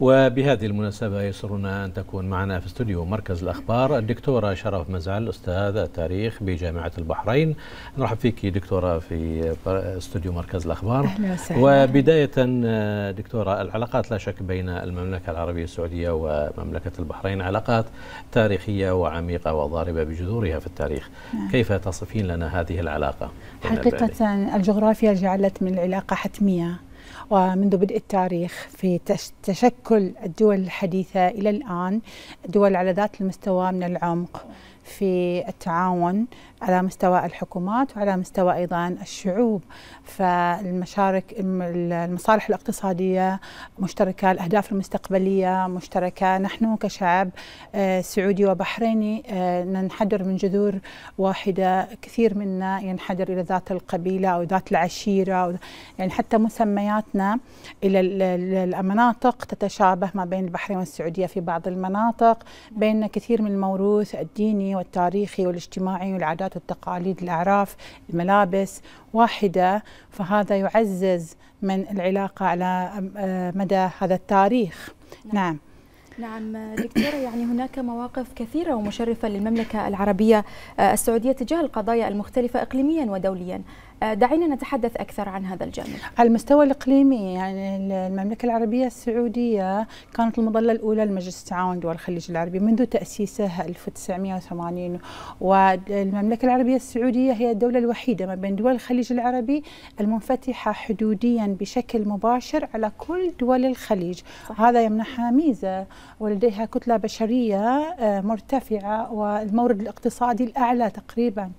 وبهذه المناسبة يسرنا أن تكون معنا في استوديو مركز الأخبار الدكتورة شرف مزعل أستاذة تاريخ بجامعة البحرين نرحب فيك دكتورة في استوديو مركز الأخبار أهلا وسهلا وبداية دكتورة العلاقات لا شك بين المملكة العربية السعودية ومملكة البحرين علاقات تاريخية وعميقة وضاربة بجذورها في التاريخ نعم. كيف تصفين لنا هذه العلاقة؟ حقيقة الجغرافيا جعلت من العلاقة حتمية ومنذ بدء التاريخ في تشكل الدول الحديثة إلى الآن دول على ذات المستوى من العمق في التعاون على مستوى الحكومات وعلى مستوى ايضا الشعوب فالمشارك المصالح الاقتصاديه مشتركه الاهداف المستقبليه مشتركه نحن كشعب آه، سعودي وبحريني آه، ننحدر من جذور واحده كثير منا ينحدر الى ذات القبيله او ذات العشيره يعني حتى مسميات جمعياتنا إلى المناطق تتشابه ما بين البحرين والسعودية في بعض المناطق بين كثير من الموروث الديني والتاريخي والاجتماعي والعادات والتقاليد الأعراف الملابس واحدة فهذا يعزز من العلاقة على آه، مدى هذا التاريخ نعم, نعم. نعم دكتورة يعني هناك مواقف كثيرة ومشرفة للمملكة العربية آه، السعودية تجاه القضايا المختلفة إقليميا ودوليا آه، دعينا نتحدث أكثر عن هذا الجانب على المستوى الإقليمي يعني المملكة العربية السعودية كانت المظلة الأولى لمجلس التعاون دول الخليج العربي منذ تأسيسه 1980 والمملكة العربية السعودية هي الدولة الوحيدة ما بين دول الخليج العربي المنفتحة حدوديا بشكل مباشر على كل دول الخليج صح. هذا يمنحها ميزة ولديها كتلة بشرية آه، مرتفعة والمورد الاقتصادي الأعلى تقريبا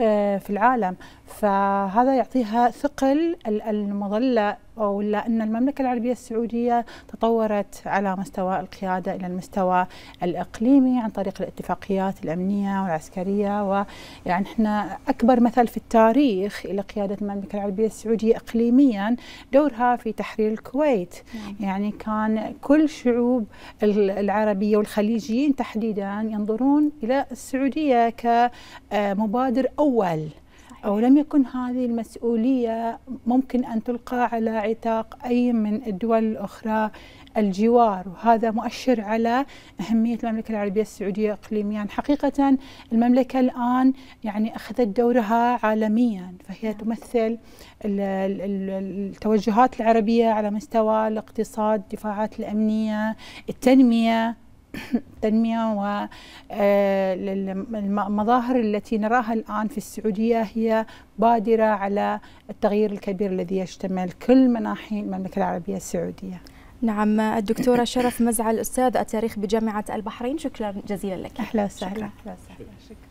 آه، في العالم فهذا يعطيها ثقل المظله ولا أن المملكة العربية السعودية تطورت على مستوى القيادة إلى المستوى الإقليمي عن طريق الاتفاقيات الأمنية والعسكرية ويعني إحنا أكبر مثل في التاريخ إلى قيادة المملكة العربية السعودية إقليميا دورها في تحرير الكويت مم. نعم. يعني كان كل شعوب العربية والخليجيين تحديدا ينظرون إلى السعودية كمبادر أول أو لم يكن هذه المسؤولية ممكن أن تلقى على عتاق أي من الدول الأخرى الجوار وهذا مؤشر على أهمية المملكة العربية السعودية إقليميا حقيقة المملكة الآن يعني أخذت دورها عالميا فهي نعم. تمثل التوجهات العربية على مستوى الاقتصاد الدفاعات الأمنية التنمية التنمية والمظاهر آه، التي نراها الآن في السعودية هي بادرة على التغيير الكبير الذي يشتمل كل مناحي المملكة العربية السعودية نعم الدكتورة شرف مزعل أستاذ التاريخ بجامعة البحرين شكرا جزيلا لك أهلا وسهلا أهلا وسهلا شكرا.